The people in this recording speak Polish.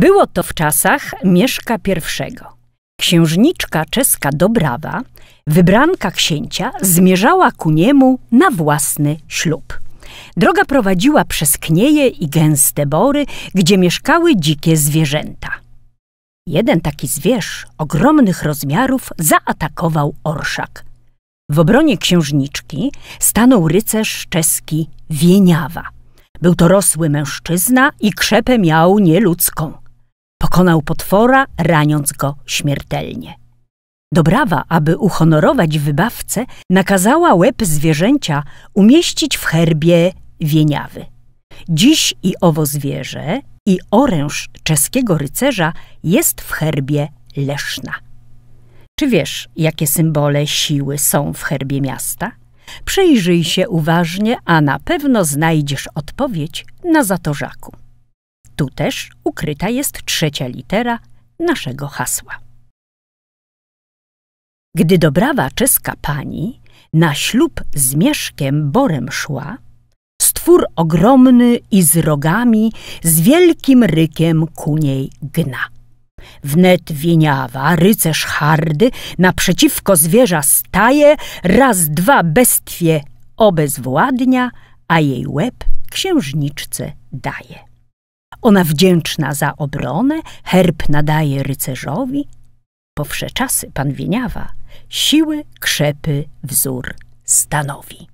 Było to w czasach Mieszka I. Księżniczka czeska Dobrawa, wybranka księcia, zmierzała ku niemu na własny ślub. Droga prowadziła przez knieje i gęste bory, gdzie mieszkały dzikie zwierzęta. Jeden taki zwierz, ogromnych rozmiarów, zaatakował orszak. W obronie księżniczki stanął rycerz czeski Wieniawa. Był to rosły mężczyzna i krzepę miał nieludzką. Pokonał potwora, raniąc go śmiertelnie. Dobrawa, aby uhonorować wybawcę, nakazała łeb zwierzęcia umieścić w herbie wieniawy. Dziś i owo zwierzę, i oręż czeskiego rycerza jest w herbie Leszna. Czy wiesz, jakie symbole siły są w herbie miasta? Przyjrzyj się uważnie, a na pewno znajdziesz odpowiedź na zatorzaku. Tu też ukryta jest trzecia litera naszego hasła. Gdy dobrawa czeska pani na ślub z Mieszkiem Borem szła, stwór ogromny i z rogami, z wielkim rykiem ku niej gna. Wnet wieniawa, rycerz hardy, naprzeciwko zwierza staje, raz dwa bestwie obezwładnia, a jej łeb księżniczce daje. Ona wdzięczna za obronę, herb nadaje rycerzowi. Po wsze czasy pan Wieniawa siły krzepy wzór stanowi.